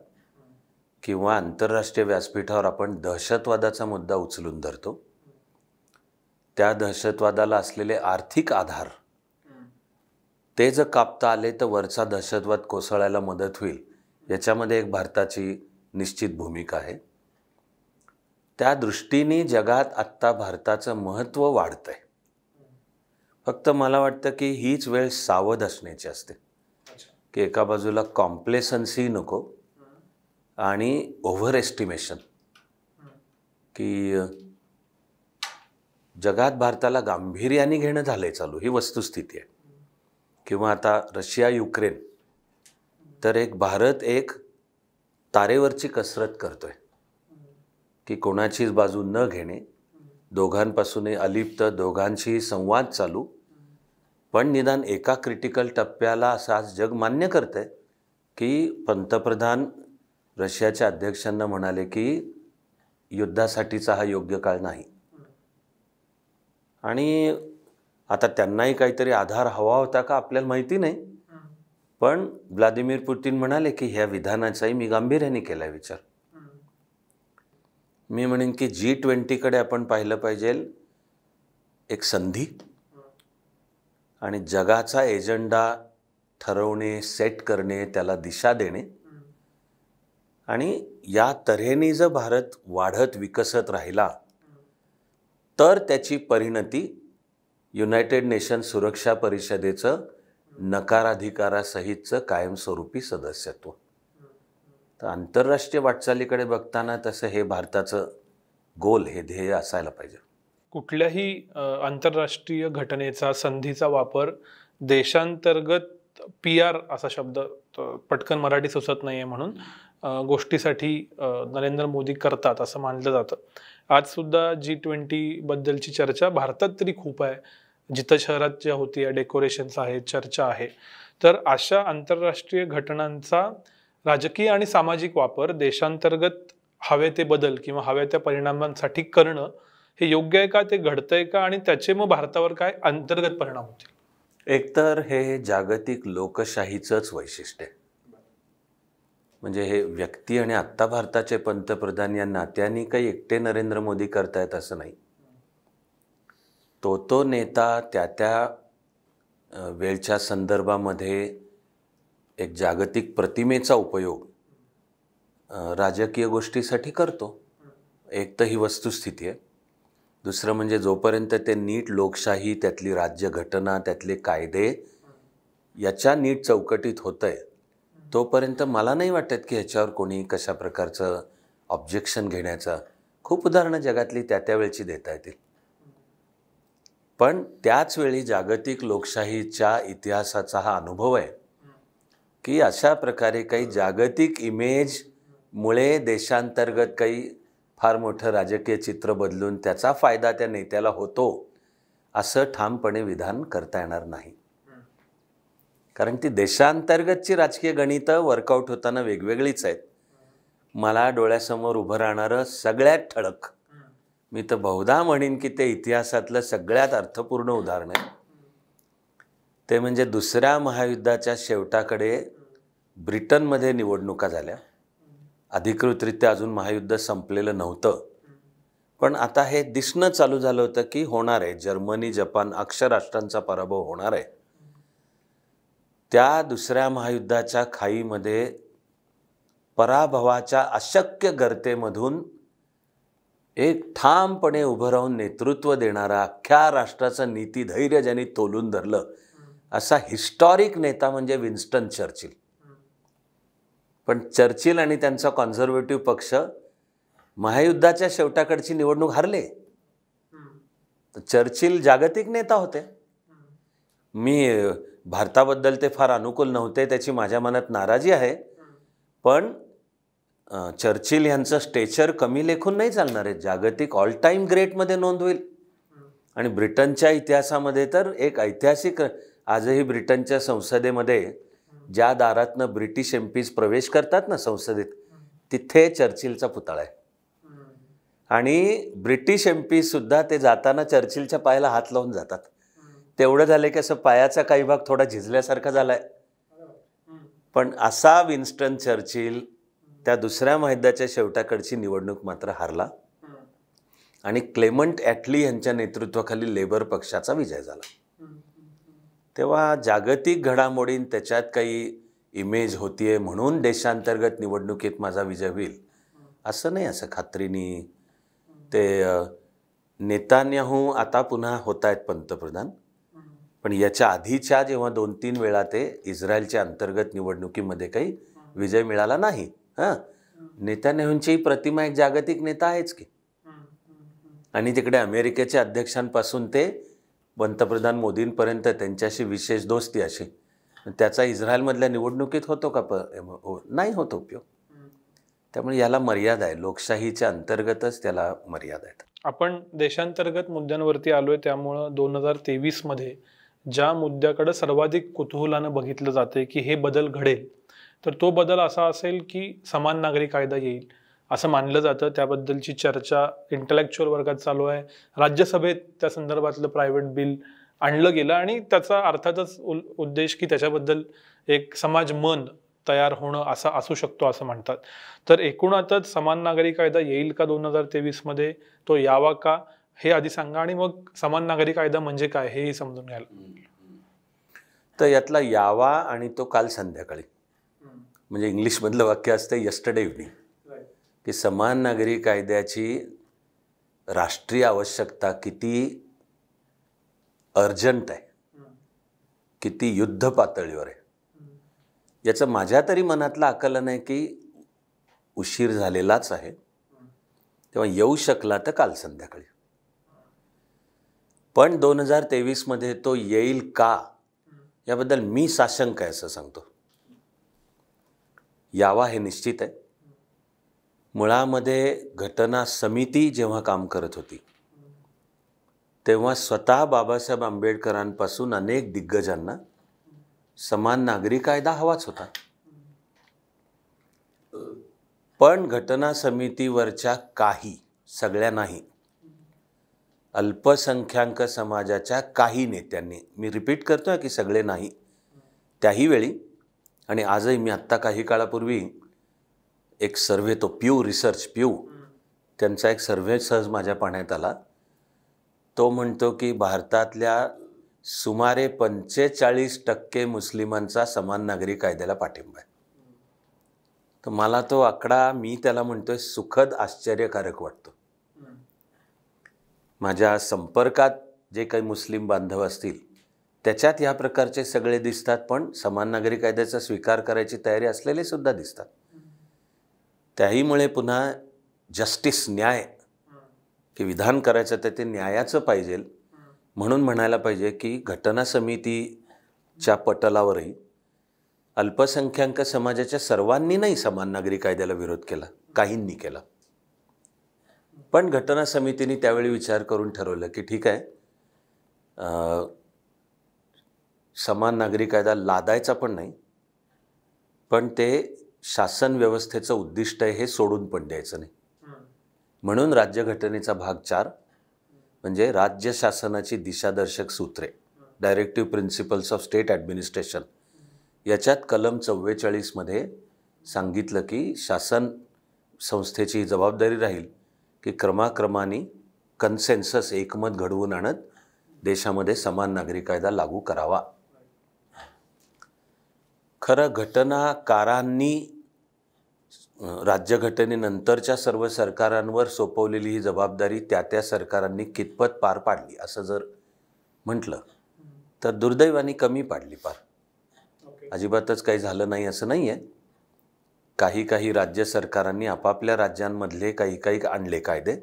किंवा आंतरराष्ट्रीय व्यासपीठावर आपण दहशतवादाचा मुद्दा उचलून धरतो त्या दहशतवादाला असलेले आर्थिक आधार ते जर कापता आले तर वरचा दहशतवाद कोसळायला मदत होईल याच्यामध्ये एक भारताची निश्चित भूमिका आहे त्या दृष्टीने जगात आत्ता भारताचं महत्त्व वाढतंय आहे फक्त मला वाटतं की हीच वेळ सावध असण्याची असते की एका बाजूला कॉम्प्लेसन्सी नको आणि ओव्हर एस्टिमेशन की जगात भारताला गांभीर्याने घेणं झालं आहे चालू ही वस्तुस्थिती आहे किंवा आता रशिया युक्रेन तर एक भारत एक तारेवरची कसरत करतो आहे की कोणाचीच बाजू न घेणे दोघांपासूनही अलिप्त दोघांशीही संवाद चालू पण निदान एका क्रिटिकल टप्प्याला असं आज जग मान्य करत आहे की पंतप्रधान रशियाच्या अध्यक्षांना म्हणाले की युद्धासाठीचा हा योग्य काळ नाही आणि आता त्यांनाही काहीतरी आधार हवा होता का आपल्याला माहिती नाही पण व्लादिमीर पुतीन म्हणाले की ह्या विधानाचाही मी गांभीर्याने केला विचार मी म्हणेन की जी ट्वेंटीकडे आपण पाहिलं पाहिजे एक संधी आणि जगाचा एजंडा ठरवणे सेट करणे त्याला दिशा देणे आणि या तऱ्हेने जर भारत वाढत विकसत राहिला तर त्याची परिणती युनायटेड नेशन सुरक्षा परिषदेचं नकाराधिकारासहितचं कायमस्वरूपी सदस्यत्व तर आंतरराष्ट्रीय वाटचालीकडे बघताना तसं हे भारताचं गोल हे ध्येय असायला पाहिजे कुठल्याही आंतरराष्ट्रीय घटनेचा संधीचा वापर देशांतर्गत पी आर असा शब्द पटकन मराठी सुचत नाही आहे म्हणून गोष्टीसाठी नरेंद्र मोदी करतात असं मानलं जातं आजसुद्धा जी बद्दलची चर्चा भारतात तरी खूप आहे जिथं शहरात ज्या होती या डेकोरेशन्स आहेत चर्चा आहे तर अशा आंतरराष्ट्रीय घटनांचा राजकीय आणि सामाजिक वापर देशांतर्गत हवे ते बदल किंवा हव्या त्या परिणामांसाठी करणं हे योग्य आहे का ते घडतंय का आणि त्याचे मग भारतावर काय अंतर्गत परिणाम होतील एकतर हे जागतिक लोकशाहीचंच वैशिष्ट्य आहे म्हणजे हे व्यक्ती आणि आत्ता भारताचे पंतप्रधान या नात्यांनी काही एकटे नरेंद्र मोदी करतायत असं नाही तो तो नेता त्या त्या वेळच्या संदर्भामध्ये एक जागतिक प्रतिमेचा उपयोग राजकीय गोष्टीसाठी करतो एक तर ही वस्तुस्थिती आहे दुसरं म्हणजे जोपर्यंत ते नीट लोकशाही त्यातली राज्यघटना त्यातले कायदे याच्या नीट चौकटीत होतं आहे तोपर्यंत मला नाही वाटत की ह्याच्यावर कोणी कशा प्रकारचं ऑब्जेक्शन घेण्याचं खूप उदाहरणं जगातली त्या त्यावेळची देता येतील पण त्याच वेळी जागतिक लोकशाहीच्या इतिहासाचा हा अनुभव आहे की अशा प्रकारे काही जागतिक इमेजमुळे देशांतर्गत काही फार मोठं राजकीय चित्र बदलून त्याचा फायदा त्या नेत्याला होतो असं ठामपणे विधान करता येणार नाही कारण ती देशांतर्गतची राजकीय गणितं वर्कआउट होताना वेगवेगळीच आहेत मला डोळ्यासमोर उभं राहणारं सगळ्यात ठळक मी तर बहुधा म्हणेन की ते इतिहासातलं सगळ्यात अर्थपूर्ण उदाहरण आहे ते म्हणजे दुसऱ्या महायुद्धाच्या शेवटाकडे ब्रिटनमध्ये निवडणुका झाल्या अधिकृतरित्या अजून महायुद्ध संपलेलं नव्हतं पण आता हे दिसणं चालू झालं होतं की होणार आहे जर्मनी जपान अक्षर राष्ट्रांचा पराभव होणार आहे त्या दुसऱ्या महायुद्धाच्या खाईमध्ये पराभवाच्या अशक्य गर्तेमधून एक ठामपणे उभं राहून नेतृत्व देणारा अख्ख्या राष्ट्राचं धैर्य ज्यांनी तोलून धरलं असा हिस्टॉरिक नेता म्हणजे विन्स्टन चर्चिल पण चर्चिल आणि त्यांचा कॉन्झर्वेटिव्ह पक्ष महायुद्धाच्या शेवटाकडची निवडणूक हरले चर्चिल जागतिक नेता होते मी भारताबद्दल ते फार अनुकूल नव्हते त्याची माझ्या मनात नाराजी आहे पण चर्चिल यांचं स्टेचर कमी लेखून नाही चालणार आहे जागतिक ऑल टाईम ग्रेटमध्ये नोंद होईल आणि ब्रिटनच्या इतिहासामध्ये तर एक ऐतिहासिक आजही ब्रिटनच्या संसदेमध्ये ज्या दारातनं ब्रिटिश एम पीज प्रवेश करतात ना संसदेत तिथे चर्चिलचा पुतळा आहे आणि ब्रिटिश एम सुद्धा ते जाताना चर्चिलच्या पायाला हात लावून जातात तेवढं झालं की असं पायाचा काही भाग थोडा झिजल्यासारखा झाला आहे पण असा विन्स्टन चर्चिल त्या दुसऱ्या महायुद्धाच्या शेवटाकडची निवडणूक मात्र हारला आणि क्लेमंट ॲटली यांच्या नेतृत्वाखाली लेबर पक्षाचा विजय झाला तेव्हा जागतिक घडामोडीं त्याच्यात काही इमेज होतीये म्हणून देशांतर्गत निवडणुकीत माझा विजय होईल असं नाही असं खात्रीने ते नेतान्याहू आता पुन्हा होत आहेत पंतप्रधान पण याच्या आधीच्या जेव्हा दोन तीन वेळा ते इस्रायलच्या अंतर्गत निवडणुकीमध्ये काही विजय मिळाला नाही हां नेतान्याहूंची प्रतिमा एक जागतिक नेता आहेच की आणि तिकडे अमेरिकेच्या अध्यक्षांपासून ते पंतप्रधान मोदींपर्यंत त्यांच्याशी विशेष दोस्ती अशी त्याचा इस्रायलमधल्या निवडणुकीत होतो का प हो, नाही होतो उपयोग त्यामुळे याला मर्यादा आहे लोकशाहीच्या अंतर्गतच त्याला मर्यादा आहेत आपण देशांतर्गत मुद्द्यांवरती आलोय त्यामुळं दोन हजार तेवीसमध्ये ज्या मुद्द्याकडे सर्वाधिक कुतूहलानं बघितलं जाते की हे बदल घडेल तर तो बदल असा असेल की समान नागरी कायदा येईल असं मानलं जातं त्याबद्दलची चर्चा इंटलेक्च्युअल वर्गात चालू आहे राज्यसभेत त्या संदर्भातलं प्रायव्हेट बिल आणलं गेलं आणि त्याचा अर्थातच उद्देश की त्याच्याबद्दल एक समाज मन तयार होणं असा असू शकतो असं म्हणतात तर एकूणातच समान नागरी कायदा येईल का दोन हजार तेवीसमध्ये तो यावा का हे आधी सांगा आणि मग समान नागरी कायदा म्हणजे काय हेही समजून घ्यायला तर यातला यावा आणि तो काल संध्याकाळी म्हणजे इंग्लिशमधलं वाक्य असतं यस्टरडे इव्हनिंग की समान नागरी कायद्याची राष्ट्रीय आवश्यकता किती अर्जंट आहे किती युद्ध पातळीवर आहे याचं माझ्या तरी मनातलं आकलन आहे की उशीर झालेलाच आहे तेव्हा येऊ शकला तर काल संध्याकाळी पण दोन हजार तेवीसमध्ये तो येईल का याबद्दल मी साशंक आहे असं सांगतो यावा हे निश्चित आहे मुळामध्ये घटना समिती जेव्हा काम करत होती तेव्हा स्वतः बाबासाहेब आंबेडकरांपासून अनेक दिग्गजांना समान नागरी कायदा हवाच होता पण घटना समितीवरच्या काही सगळ्या नाही अल्पसंख्याक समाजाच्या काही नेत्यांनी मी रिपीट करतो की सगळे नाही त्याही वेळी आणि आजही मी आत्ता काही काळापूर्वी एक सर्वे तो प्यू रिसर्च प्यू त्यांचा एक सर्वे सहज माझ्या पाण्यात आला तो म्हणतो की भारतातल्या सुमारे पंचेचाळीस टक्के मुस्लिमांचा समान नागरी कायद्याला पाठिंबा आहे तर मला तो आकडा मी त्याला म्हणतोय सुखद आश्चर्यकारक वाटतो माझ्या संपर्कात जे काही मुस्लिम बांधव असतील त्याच्यात या प्रकारचे सगळे दिसतात पण समान नागरी कायद्याचा स्वीकार करायची तयारी असलेले सुद्धा दिसतात त्याहीमुळे पुन्हा जस्टिस न्याय की विधान करायचं तर ते न्यायाचं पाहिजे म्हणून म्हणायला पाहिजे की घटना समितीच्या पटलावरही अल्पसंख्याक समाजाच्या सर्वांनी नाही समान नागरी कायद्याला विरोध केला काहींनी केला पण घटना समितीने त्यावेळी विचार करून ठरवलं की ठीक आहे समान नागरी कायदा लादायचा पण नाही पण ते शासन व्यवस्थेचं उद्दिष्ट आहे हे सोडून पण द्यायचं नाही म्हणून राज्यघटनेचा भाग चार म्हणजे राज्य शासनाची दिशादर्शक सूत्रे directive principles of state administration याच्यात कलम चव्वेचाळीसमध्ये सांगितलं की शासन संस्थेची जबाबदारी राहील की क्रमाक्रमाने कन्सेन्सस एकमत घडवून आणत देशामध्ये समान नागरी कायदा लागू करावा खरं घटनाकारांनी राज्यघटनेनंतरच्या सर्व सरकारांवर सोपवलेली ही जबाबदारी त्या त्या सरकारांनी कितपत पार पाडली असं जर म्हटलं तर दुर्दैवाने कमी पाडली पार अजिबातच काही झालं नाही असं नाही आहे काही काही राज्य सरकारांनी आपापल्या राज्यांमधले काही काही आणले कायदे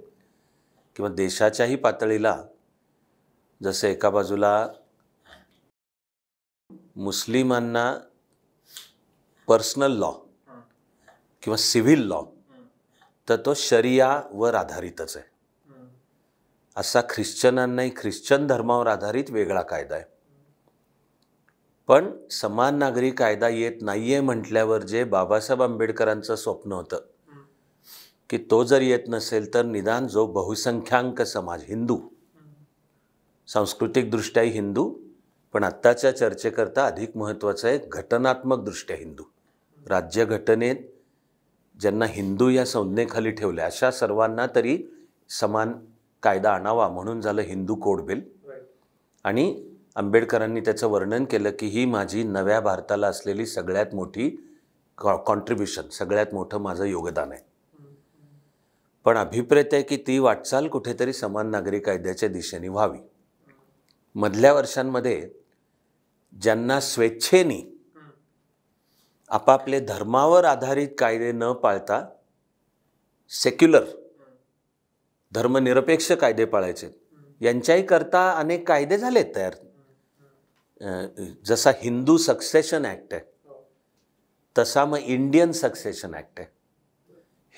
किंवा देशाच्याही पातळीला जसं एका बाजूला मुस्लिमांना पर्सनल लॉ किंवा सिव्हिल लॉ तर तो शरियावर आधारितच आहे असा ख्रिश्चनांनाही ख्रिश्चन धर्मावर आधारित वेगळा कायदा आहे पण समान नागरी कायदा येत नाही आहे म्हटल्यावर जे बाबासाहेब आंबेडकरांचं स्वप्न होतं की तो जर येत नसेल तर निदान जो बहुसंख्यांक समाज हिंदू सांस्कृतिकदृष्ट्याही हिंदू पण आत्ताच्या चर्चेकरता अधिक महत्त्वाचं आहे घटनात्मकदृष्ट्या हिंदू राज्यघटनेत ज्यांना हिंदू या संज्ञेखाली ठेवले अशा सर्वांना तरी समान कायदा आणावा म्हणून झालं हिंदू कोड बिल आणि आंबेडकरांनी त्याचं वर्णन केलं की ही माझी नव्या भारताला असलेली सगळ्यात मोठी कॉ कॉन्ट्रिब्युशन सगळ्यात मोठं माझं योगदान आहे पण अभिप्रेत आहे की ती वाटचाल कुठेतरी समान नागरी कायद्याच्या दिशेने व्हावी मधल्या वर्षांमध्ये ज्यांना स्वेच्छेनी आपापले धर्मावर आधारित कायदे न पाळता सेक्युलर धर्मनिरपेक्ष कायदे पाळायचे यांच्याही करता अनेक कायदे झालेत तयार जसा हिंदू सक्सेशन ॲक्ट आहे तसा मग इंडियन सक्सेशन ॲक्ट आहे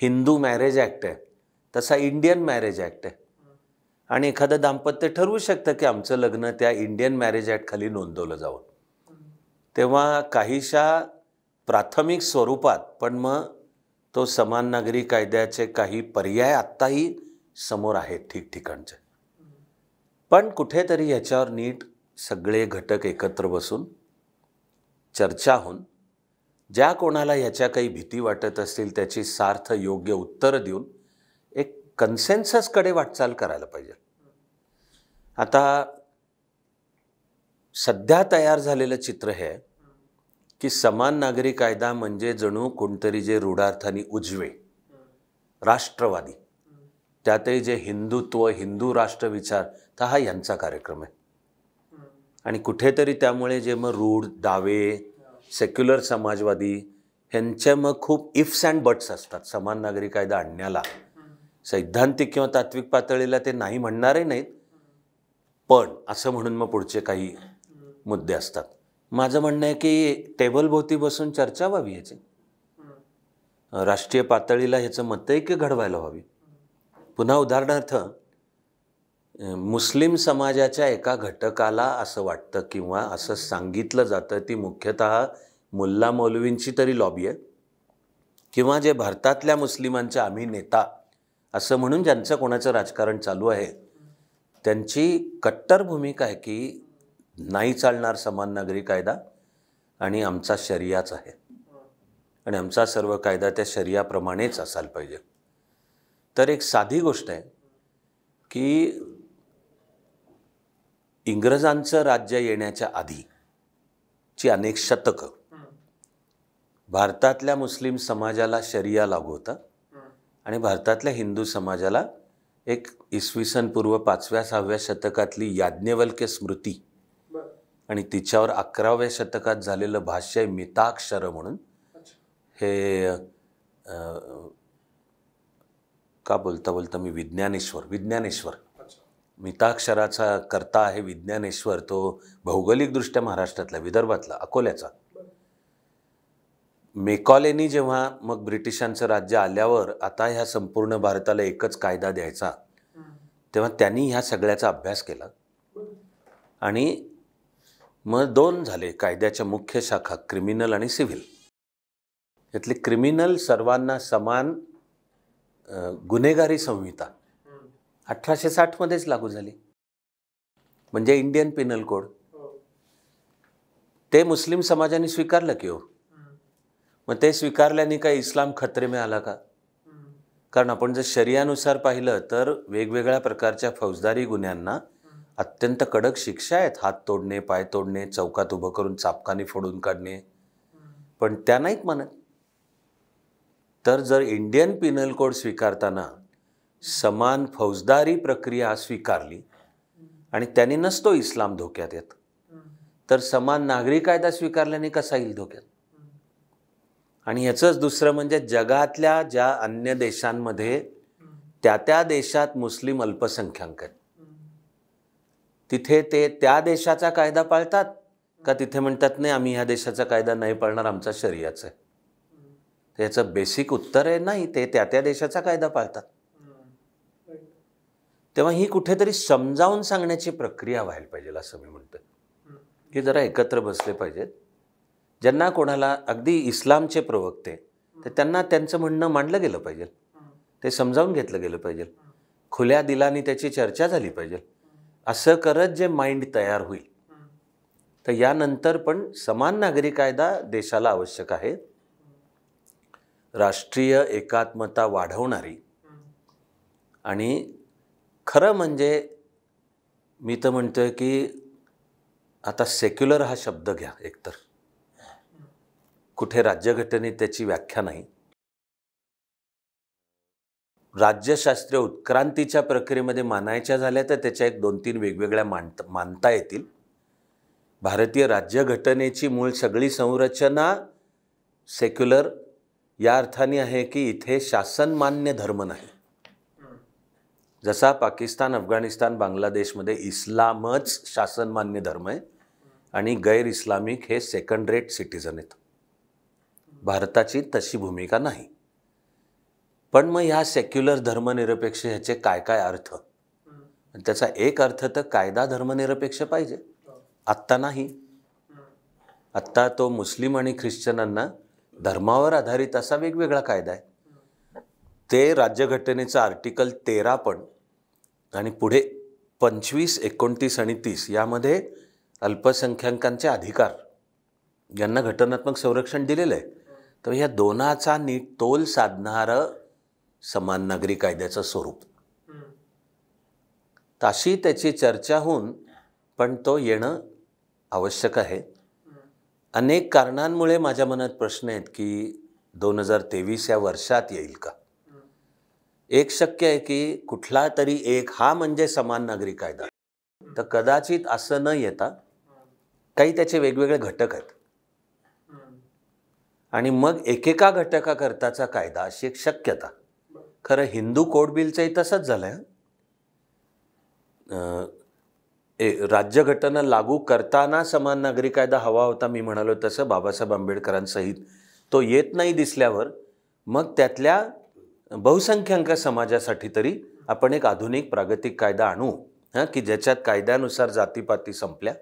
हिंदू मॅरेज ॲक्ट आहे तसा इंडियन मॅरेज ॲक्ट आहे आणि एखादं दाम्पत्य ठरवू शकतं की आमचं लग्न त्या इंडियन मॅरेज ॲक्ट खाली नोंदवलं जावं तेव्हा काहीशा प्राथमिक स्वरूपात पण मग तो समान नागरी कायद्याचे काही पर्याय आत्ताही समोर आहेत ठिकठिकाणचे पण कुठेतरी ह्याच्यावर नीट सगळे घटक एकत्र बसून चर्चा होऊन ज्या कोणाला ह्याच्या काही भीती वाटत असतील त्याची सार्थ योग्य उत्तर देऊन एक कन्सेन्ससकडे वाटचाल करायला पाहिजे आता सध्या तयार झालेलं चित्र हे की समान नागरी कायदा म्हणजे जणू कोणतरी जे रूढार्थानी उजवे राष्ट्रवादी त्यातही जे हिंदुत्व हिंदू राष्ट्रविचार तर हा यांचा कार्यक्रम आहे आणि कुठेतरी त्यामुळे जे मग रूढ दावे सेक्युलर समाजवादी ह्यांच्या मग खूप इफ्स अँड बट्स असतात समान नागरी कायदा आणण्याला सैद्धांतिक किंवा तात्विक पातळीला ते नाही म्हणणारही नाहीत पण असं म्हणून मग पुढचे काही मुद्दे असतात माझं म्हणणं आहे की टेबलभोवती बसून चर्चा व्हावी याची राष्ट्रीय पातळीला ह्याचं मतैक्य घडवायला व्हावी पुन्हा उदाहरणार्थ मुस्लिम समाजाच्या एका घटकाला असं वाटतं किंवा असं सांगितलं जातं ती मुख्यतः मुल्ला मौलवींची तरी लॉबी आहे किंवा जे भारतातल्या मुस्लिमांचे आम्ही नेता असं म्हणून ज्यांचं कोणाचं राजकारण चालू आहे त्यांची कट्टर भूमिका आहे की नाही चालणार समान नागरी कायदा आणि आमचा शरियाच आहे आणि आमचा सर्व कायदा त्या शरियाप्रमाणेच असायला पाहिजे तर एक साधी गोष्ट आहे की इंग्रजांचं राज्य येण्याच्या आधीची अनेक शतकं भारतातल्या मुस्लिम समाजाला शरिया लागू होता आणि भारतातल्या हिंदू समाजाला एक इसवी सन पूर्व पाचव्या सहाव्या शतकातली याज्ञवल्क्य स्मृती आणि तिच्यावर अकराव्या शतकात झालेलं भाष्य आहे मिताक्षर म्हणून हे का बोलता बोलता मी विज्ञानेश्वर विज्ञानेश्वर मिताक्षराचा कर्ता आहे विज्ञानेश्वर तो भौगोलिकदृष्ट्या महाराष्ट्रातला विदर्भातला अकोल्याचा मेकॉलेनी जेव्हा मग ब्रिटिशांचं राज्य आल्यावर आता ह्या संपूर्ण भारताला एकच कायदा द्यायचा तेव्हा त्यांनी ह्या सगळ्याचा अभ्यास केला आणि मग दोन झाले कायद्याच्या मुख्य शाखा क्रिमिनल आणि सिव्हिल यातले क्रिमिनल सर्वांना समान गुन्हेगारी संहिता अठराशे साठमध्येच लागू झाली म्हणजे इंडियन पिनल कोड ते मुस्लिम समाजाने स्वीकारलं की हो मग ते स्वीकारल्याने काय इस्लाम खत्रे मिळाला आला का कारण आपण जर शरियानुसार पाहिलं तर वेगवेगळ्या प्रकारच्या फौजदारी गुन्ह्यांना अत्यंत कडक शिक्षा आहेत हात तोडणे पाय तोडणे चौकात उभं करून चापकाने फोडून काढणे पण त्या नाहीत म्हणत तर जर इंडियन पिनल कोड स्वीकारताना समान फौजदारी प्रक्रिया स्वीकारली आणि त्यांनी नसतो इस्लाम धोक्यात येत तर समान नागरी कायदा स्वीकारल्याने कसा येईल धोक्यात आणि ह्याचंच दुसरं म्हणजे जगातल्या ज्या अन्य देशांमध्ये त्या त्या देशात मुस्लिम अल्पसंख्याक आहेत तिथे ते त्या देशाचा कायदा पाळतात का तिथे म्हणतात नाही आम्ही ह्या देशाचा कायदा नाही पाळणार आमचा शरियाचा आहे त्याचं बेसिक उत्तर आहे नाही ते त्या त्या देशाचा कायदा पाळतात तेव्हा ही कुठेतरी समजावून सांगण्याची प्रक्रिया व्हायला पाहिजे असं मी म्हणतो की जरा एकत्र बसले पाहिजेत ज्यांना कोणाला अगदी इस्लामचे प्रवक्ते तर त्यांना त्यांचं म्हणणं मांडलं गेलं पाहिजे ते समजावून घेतलं गेलं पाहिजे खुल्या दिलानी त्याची चर्चा झाली पाहिजे असं करत जे माइंड तयार होईल तर यानंतर पण समान नागरी कायदा देशाला आवश्यक आहे राष्ट्रीय एकात्मता वाढवणारी आणि खरं म्हणजे मी तर म्हणतोय की आता सेक्युलर हा शब्द घ्या एकतर कुठे राज्यघटनेत त्याची व्याख्या नाही राज्यशास्त्रीय उत्क्रांतीच्या प्रक्रियेमध्ये मानायच्या झाल्या तर त्याच्या एक दोन तीन वेगवेगळ्या मानत मानता येतील भारतीय राज्यघटनेची मूळ सगळी संरचना सेक्युलर या अर्थाने आहे की इथे शासनमान्य धर्म नाही जसा पाकिस्तान अफगाणिस्तान बांगलादेशमध्ये इस्लामच शासनमान्य धर्म आहे आणि गैर इस्लामिक हे सेकंड रेट सिटीझन आहेत भारताची तशी भूमिका नाही पण मग ह्या सेक्युलर धर्मनिरपेक्ष ह्याचे काय काय अर्थ त्याचा एक अर्थ तर कायदा धर्मनिरपेक्ष पाहिजे आत्ता नाही आत्ता तो मुस्लिम आणि ख्रिश्चनांना धर्मावर आधारित असा वेगवेगळा कायदा आहे ते राज्यघटनेचं आर्टिकल तेरा पण आणि पुढे पंचवीस एकोणतीस आणि तीस यामध्ये अल्पसंख्याकांचे अधिकार यांना घटनात्मक संरक्षण दिलेलं आहे तर ह्या दोनाचा नीट तोल साधणारं समान नागरी कायद्याचं स्वरूप तशी त्याची चर्चा होऊन पण तो येणं आवश्यक आहे अनेक कारणांमुळे माझ्या मनात प्रश्न आहेत की दोन हजार तेवीस या वर्षात येईल का एक शक्य आहे की कुठला तरी एक हा म्हणजे समान नागरी कायदा तर कदाचित असं न येता काही त्याचे वेगवेगळे घटक आहेत आणि मग एकेका घटकाकरताचा कायदा अशी एक शक्यता खरं हिंदू कोड बिलचंही तसंच झालं राज्यघटना लागू करताना समान नागरी कायदा हवा होता मी म्हणालो तसं बाबासाहेब आंबेडकरांसहित तो येत नाही दिसल्यावर मग त्यातल्या बहुसंख्यांक समाजासाठी तरी आपण एक आधुनिक प्रागतिक कायदा आणू हां की ज्याच्यात कायद्यानुसार जातीपाती संपल्या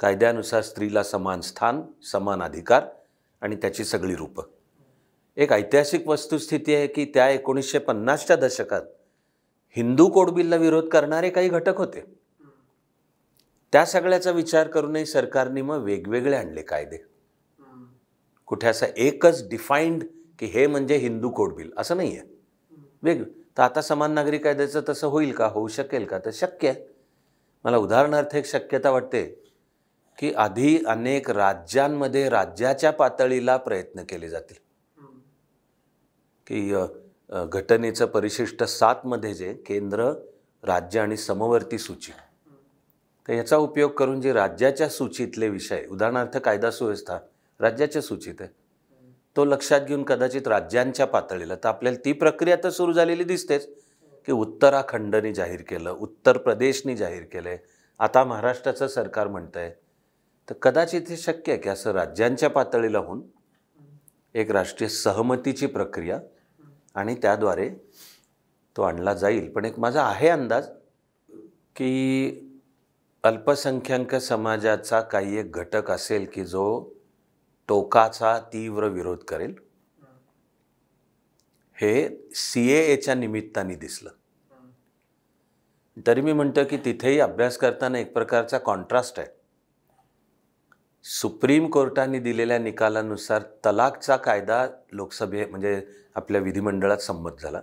कायद्यानुसार स्त्रीला समान स्थान समान अधिकार आणि त्याची सगळी रूपं एक ऐतिहासिक वस्तुस्थिती आहे की त्या एकोणीसशे पन्नासच्या दशकात हिंदू कोडबिलला विरोध करणारे काही घटक होते त्या सगळ्याचा विचार करूनही सरकारने मग वेगवेगळे आणले कायदे कुठे असं एकच डिफाईंड की हे म्हणजे हिंदू कोडबिल असं नाही आहे वेग तर आता समान नागरी कायद्याचं तसं होईल का होऊ शकेल का तर शक्य आहे मला उदाहरणार्थ एक शक्यता वाटते की आधी अनेक राज्यांमध्ये राज्याच्या पातळीला प्रयत्न केले जातील की घटनेचं परिशिष्ट सातमध्ये जे केंद्र राज्य आणि समवर्ती सूची तर याचा उपयोग करून जे राज्याच्या सूचीतले विषय उदाहरणार्थ कायदा सुव्यवस्था राज्याच्या सूचीत आहे तो लक्षात घेऊन कदाचित राज्यांच्या पातळीला तर आपल्याला ती प्रक्रिया तर सुरू झालेली दिसतेच की उत्तराखंडनी जाहीर केलं उत्तर प्रदेशनी जाहीर केलं आहे आता महाराष्ट्राचं सरकार म्हणतं आहे तर कदाचित हे शक्य आहे की असं राज्यांच्या पातळीला होऊन एक राष्ट्रीय सहमतीची प्रक्रिया आणि त्याद्वारे तो आणला जाईल पण एक माझा आहे अंदाज की अल्पसंख्याक समाजाचा काही एक घटक असेल की जो टोकाचा तीव्र विरोध करेल हे सी एच्या निमित्ताने दिसलं तरी मी म्हणतो की तिथेही अभ्यास करताना एक प्रकारचा कॉन्ट्रास्ट आहे सुप्रीम कोर्टाने दिलेल्या निकालानुसार तलाकचा कायदा लोकसभे म्हणजे आपल्या विधिमंडळात संमत झाला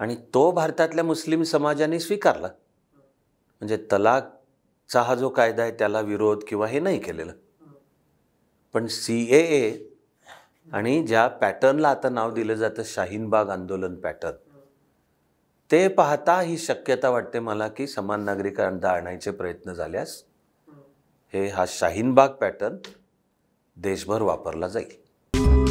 आणि तो भारतातल्या मुस्लिम समाजाने स्वीकारला म्हणजे तलाकचा हा जो कायदा आहे त्याला विरोध किंवा हे नाही केलेलं पण सी ए ए आणि ज्या पॅटर्नला आता नाव दिलं जातं शाहीनबाग आंदोलन पॅटर्न ते पाहता ही शक्यता वाटते मला की समान नागरिकांना आणायचे प्रयत्न झाल्यास हे हा शाहीनबाग पॅटर्न देशभर वापरला जाईल